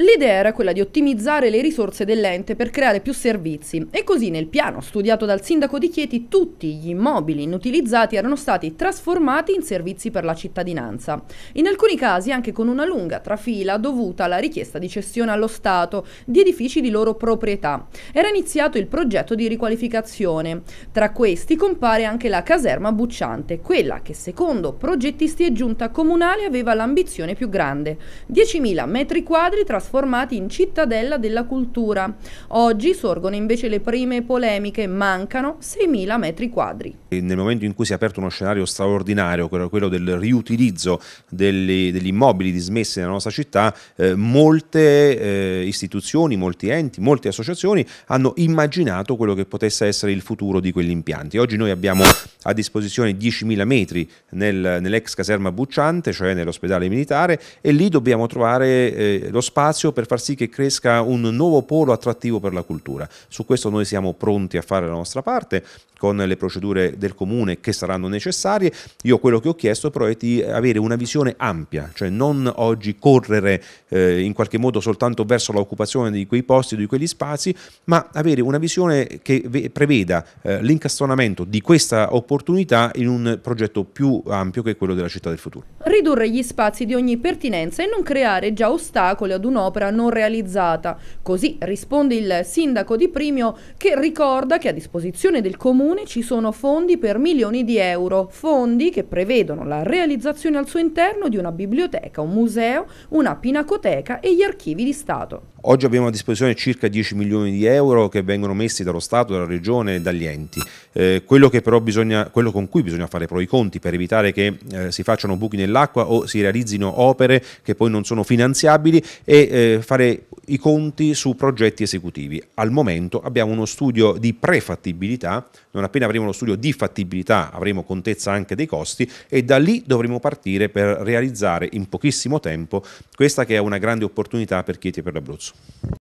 L'idea era quella di ottimizzare le risorse dell'ente per creare più servizi e così nel piano studiato dal sindaco di Chieti tutti gli immobili inutilizzati erano stati trasformati in servizi per la cittadinanza, in alcuni casi anche con una lunga trafila dovuta alla richiesta di cessione allo Stato di edifici di loro proprietà. Era iniziato il progetto di riqualificazione. Tra questi compare anche la caserma Bucciante, quella che secondo progettisti e giunta comunale aveva l'ambizione più grande, 10.000 metri quadri trasformati trasformati in cittadella della cultura. Oggi sorgono invece le prime polemiche, mancano 6.000 metri quadri nel momento in cui si è aperto uno scenario straordinario, quello del riutilizzo degli, degli immobili dismessi nella nostra città, eh, molte eh, istituzioni, molti enti, molte associazioni hanno immaginato quello che potesse essere il futuro di quegli impianti. Oggi noi abbiamo a disposizione 10.000 metri nel, nell'ex caserma Bucciante, cioè nell'ospedale militare, e lì dobbiamo trovare eh, lo spazio per far sì che cresca un nuovo polo attrattivo per la cultura. Su questo noi siamo pronti a fare la nostra parte con le procedure del comune che saranno necessarie. Io quello che ho chiesto però è di avere una visione ampia, cioè non oggi correre eh, in qualche modo soltanto verso l'occupazione di quei posti, di quegli spazi, ma avere una visione che preveda eh, l'incastonamento di questa opportunità in un progetto più ampio che è quello della città del futuro. Ridurre gli spazi di ogni pertinenza e non creare già ostacoli ad un'opera non realizzata. Così risponde il sindaco di Primio che ricorda che a disposizione del comune ci sono fondi fondi per milioni di euro, fondi che prevedono la realizzazione al suo interno di una biblioteca, un museo, una pinacoteca e gli archivi di Stato. Oggi abbiamo a disposizione circa 10 milioni di euro che vengono messi dallo Stato, dalla Regione e dagli enti. Eh, quello, bisogna, quello, con cui bisogna fare però i conti per evitare che eh, si facciano buchi nell'acqua o si realizzino opere che poi non sono finanziabili e eh, fare i conti su progetti esecutivi. Al momento abbiamo uno studio di prefattibilità, non appena avremo lo studio di fattibilità avremo contezza anche dei costi e da lì dovremo partire per realizzare in pochissimo tempo questa che è una grande opportunità per Chieti e per l'Abruzzo.